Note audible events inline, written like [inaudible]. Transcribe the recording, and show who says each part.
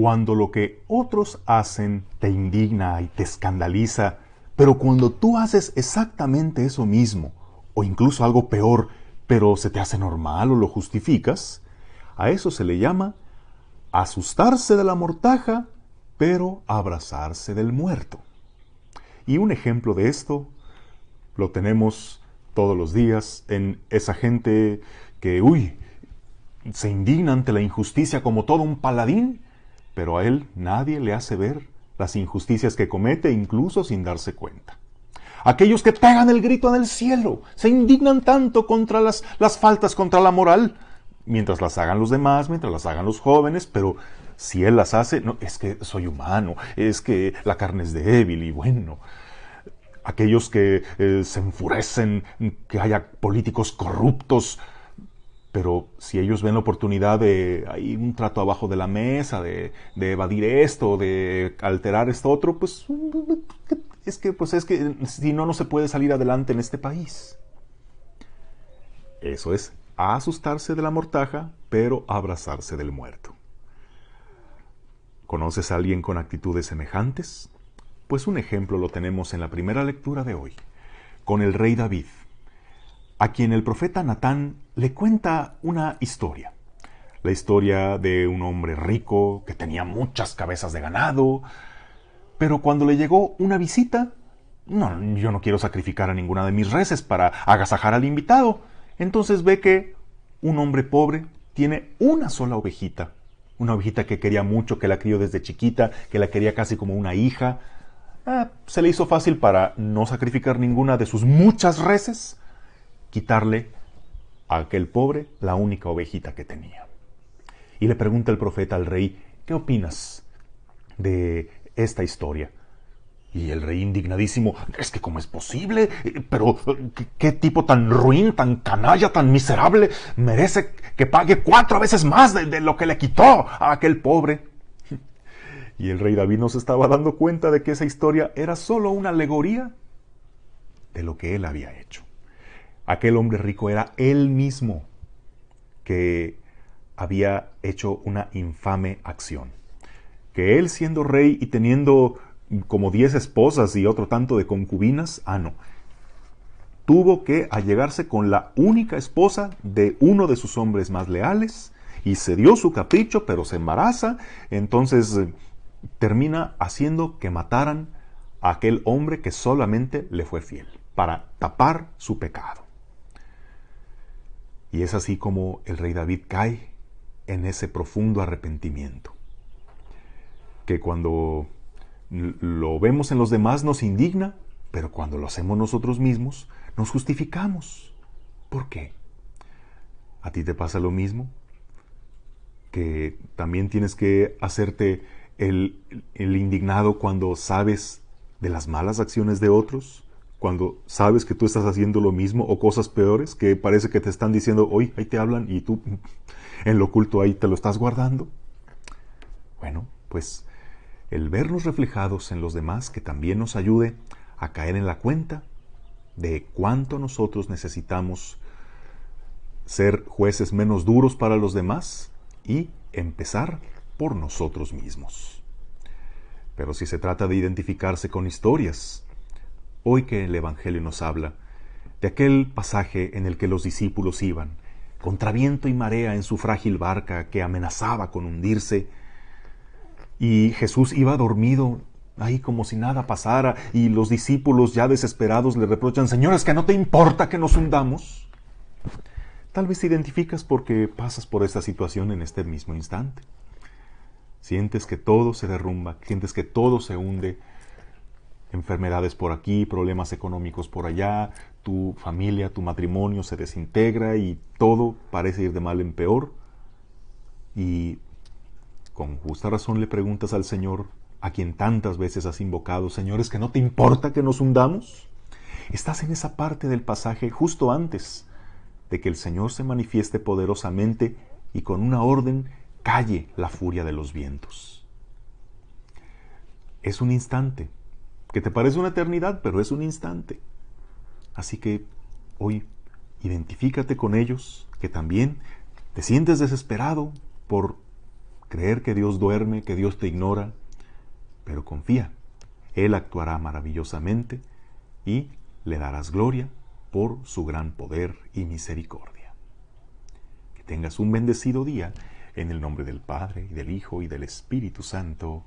Speaker 1: cuando lo que otros hacen te indigna y te escandaliza, pero cuando tú haces exactamente eso mismo, o incluso algo peor, pero se te hace normal o lo justificas, a eso se le llama asustarse de la mortaja, pero abrazarse del muerto. Y un ejemplo de esto lo tenemos todos los días en esa gente que, uy, se indigna ante la injusticia como todo un paladín, pero a él nadie le hace ver las injusticias que comete incluso sin darse cuenta. Aquellos que pegan el grito en el cielo se indignan tanto contra las, las faltas contra la moral, mientras las hagan los demás, mientras las hagan los jóvenes, pero si él las hace, no, es que soy humano, es que la carne es débil y bueno. Aquellos que eh, se enfurecen, que haya políticos corruptos, pero si ellos ven la oportunidad de hay un trato abajo de la mesa, de, evadir esto, de alterar esto otro, pues es que, pues es que si no, no se puede salir adelante en este país. Eso es asustarse de la mortaja, pero abrazarse del muerto. ¿Conoces a alguien con actitudes semejantes? Pues un ejemplo lo tenemos en la primera lectura de hoy, con el rey David a quien el profeta Natán le cuenta una historia. La historia de un hombre rico que tenía muchas cabezas de ganado, pero cuando le llegó una visita, no, yo no quiero sacrificar a ninguna de mis reses para agasajar al invitado. Entonces ve que un hombre pobre tiene una sola ovejita, una ovejita que quería mucho, que la crió desde chiquita, que la quería casi como una hija. Ah, se le hizo fácil para no sacrificar ninguna de sus muchas reses quitarle a aquel pobre la única ovejita que tenía. Y le pregunta el profeta al rey, ¿qué opinas de esta historia? Y el rey indignadísimo, es que cómo es posible, pero ¿qué, tipo tan ruin, tan canalla, tan miserable merece que pague cuatro veces más de, de lo que le quitó a aquel pobre. Y el rey David no se estaba dando cuenta de que esa historia era solo una alegoría de lo que él había hecho. Aquel hombre rico era él mismo que había hecho una infame acción. Que él siendo rey y teniendo como diez esposas y otro tanto de concubinas, ah no, tuvo que allegarse con la única esposa de uno de sus hombres más leales y se dio su capricho, pero se embaraza, entonces eh, termina haciendo que mataran a aquel hombre que solamente le fue fiel, para tapar su pecado. Y es así como el rey David cae en ese profundo arrepentimiento, que cuando lo vemos en los demás nos indigna, pero cuando lo hacemos nosotros mismos nos justificamos. ¿Por qué? ¿A ti te pasa lo mismo? ¿Que también tienes que hacerte el, el indignado cuando sabes de las malas acciones de otros? cuando sabes que tú estás haciendo lo mismo o cosas peores que parece que te están diciendo, hoy ahí te hablan y tú [laughs] en lo oculto ahí te lo estás guardando? Bueno, pues el vernos reflejados en los demás que también nos ayude a caer en la cuenta de cuánto nosotros necesitamos ser jueces menos duros para los demás y empezar por nosotros mismos. Pero si se trata de identificarse con historias hoy que el Evangelio nos habla de aquel pasaje en el que los discípulos iban, contra viento y marea en su frágil barca que amenazaba con hundirse, y Jesús iba dormido ahí como si nada pasara, y los discípulos ya desesperados le reprochan, señores que no te importa que nos hundamos. Tal vez te identificas porque pasas por esta situación en este mismo instante. Sientes que todo se derrumba, sientes que todo se hunde, enfermedades por aquí, problemas económicos por allá, tu familia, tu matrimonio se desintegra y todo parece ir de mal en peor. Y con justa razón le preguntas al Señor, a quien tantas veces has invocado, señores que no te importa que nos hundamos? Estás en esa parte del pasaje justo antes de que el Señor se manifieste poderosamente y con una orden calle la furia de los vientos. Es un instante, que te parece una eternidad, pero es un instante. Así que hoy identifícate con ellos, que también te sientes desesperado por creer que Dios duerme, que Dios te ignora, pero confía, Él actuará maravillosamente y le darás gloria por su gran poder y misericordia. Que tengas un bendecido día en el nombre del Padre, y del Hijo, y del Espíritu Santo.